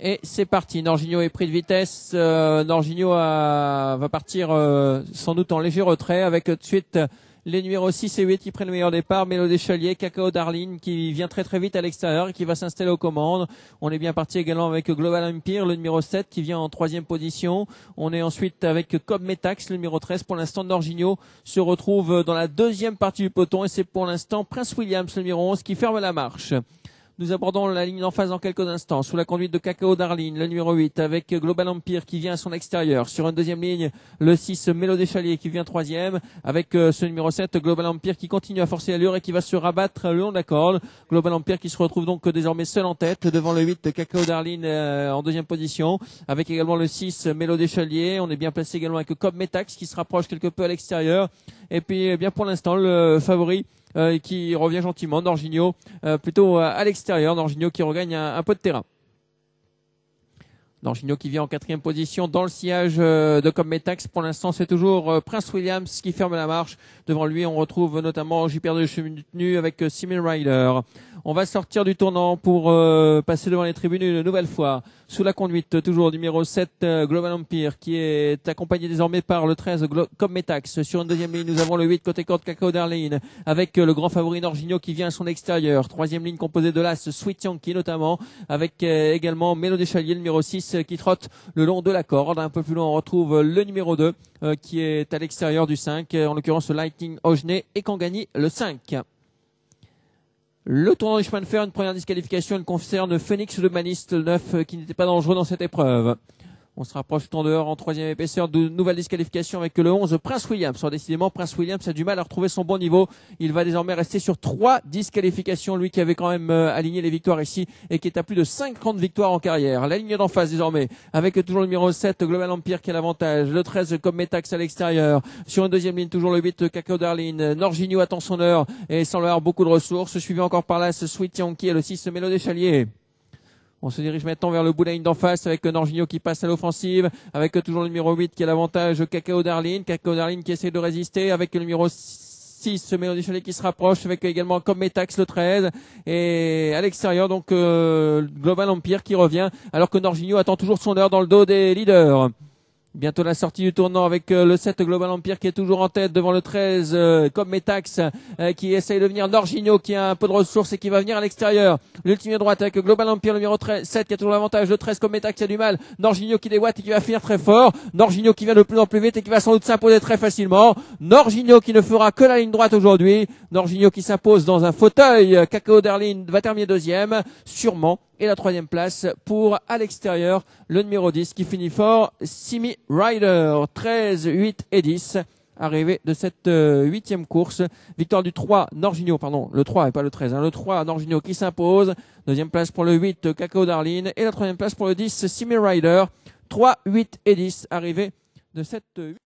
Et c'est parti. Norginho est pris de vitesse. Euh, va partir euh, sans doute en léger retrait avec de suite les numéros 6 et 8 qui prennent le meilleur départ. Mélo Deschalier, Cacao Darling qui vient très très vite à l'extérieur et qui va s'installer aux commandes. On est bien parti également avec Global Empire, le numéro 7 qui vient en troisième position. On est ensuite avec Cobb Metax, le numéro 13. Pour l'instant, Norginho se retrouve dans la deuxième partie du poton et c'est pour l'instant Prince Williams, le numéro 11, qui ferme la marche. Nous abordons la ligne d'en face dans quelques instants. Sous la conduite de Cacao Darlin, le numéro 8, avec Global Empire qui vient à son extérieur. Sur une deuxième ligne, le 6, Mélo Deschalier qui vient troisième. Avec euh, ce numéro 7, Global Empire qui continue à forcer l'allure et qui va se rabattre le long de la corde. Global Empire qui se retrouve donc désormais seul en tête devant le 8, Cacao Darlin euh, en deuxième position. Avec également le 6, Mélo Deschalier. On est bien placé également avec Cobb Metax qui se rapproche quelque peu à l'extérieur. Et puis, eh bien pour l'instant, le favori euh, qui revient gentiment. Norginho euh, plutôt euh, à l'extérieur. Norginho qui regagne un peu de terrain. Gino qui vient en quatrième position dans le sillage euh, de Cometax. Pour l'instant, c'est toujours euh, Prince Williams qui ferme la marche. Devant lui, on retrouve notamment JPR de Tenu avec euh, Simon Ryder. On va sortir du tournant pour passer devant les tribunes une nouvelle fois. Sous la conduite toujours numéro 7 Global Empire qui est accompagné désormais par le 13 Cometax. Sur une deuxième ligne, nous avons le 8 côté corde Cacao Darlene avec le grand favori Norginho qui vient à son extérieur. Troisième ligne composée de l'As Sweet Yankee notamment avec également Melo Deschalier numéro 6 euh, qui trotte le long de la corde. Un peu plus loin, on retrouve euh, le numéro 2 euh, qui est à l'extérieur du 5. En l'occurrence, Lightning Ogenet et gagne le 5. Le tournant du chemin de fer, une première disqualification, elle concerne Phoenix le Maniste, 9, qui n'était pas dangereux dans cette épreuve. On se rapproche tant dehors en troisième épaisseur de nouvelle disqualification avec le 11 Prince Williams. Alors, décidément, Prince Williams a du mal à retrouver son bon niveau. Il va désormais rester sur trois disqualifications, lui qui avait quand même euh, aligné les victoires ici et qui est à plus de 50 victoires en carrière. La ligne d'en face désormais avec toujours le numéro 7 Global Empire qui a l'avantage. Le 13 comme Metax à l'extérieur. Sur une deuxième ligne, toujours le 8 Kakao Darlin. Norginio attend son heure et sans leur beaucoup de ressources. Suivi encore par là ce Sweet Yankee et le 6 Mélodé Chalier. On se dirige maintenant vers le bout d'en face avec Norginho qui passe à l'offensive, avec toujours le numéro 8 qui a l'avantage, Cacao Darlin, Cacao Darlin qui essaie de résister, avec le numéro 6, ce Mélodie qui se rapproche, avec également comme Metax le 13, et à l'extérieur donc euh, Global Empire qui revient, alors que Norginho attend toujours son heure dans le dos des leaders. Bientôt la sortie du tournant avec euh, le 7 Global Empire qui est toujours en tête devant le 13 euh, comme euh, qui essaye de venir. Norginho qui a un peu de ressources et qui va venir à l'extérieur. L'ultime droite avec Global Empire numéro 13, 7 qui a toujours l'avantage. Le 13 comme Metax qui a du mal. Norginho qui déboîte et qui va finir très fort. Norginho qui vient de plus en plus vite et qui va sans doute s'imposer très facilement. Norginho qui ne fera que la ligne droite aujourd'hui. Norginho qui s'impose dans un fauteuil. Kakao Derlin va terminer deuxième. Sûrement et la troisième place pour à l'extérieur le numéro 10 qui finit fort, Simi Rider, 13, 8 et 10 arrivé de cette euh, huitième course. Victoire du 3, Norginio, pardon, le 3 et pas le 13, hein, le 3, Norginio qui s'impose. Deuxième place pour le 8, Cacao Darlene. Et la troisième place pour le 10, Simi Rider. 3, 8 et 10, arrivé de cette... Euh,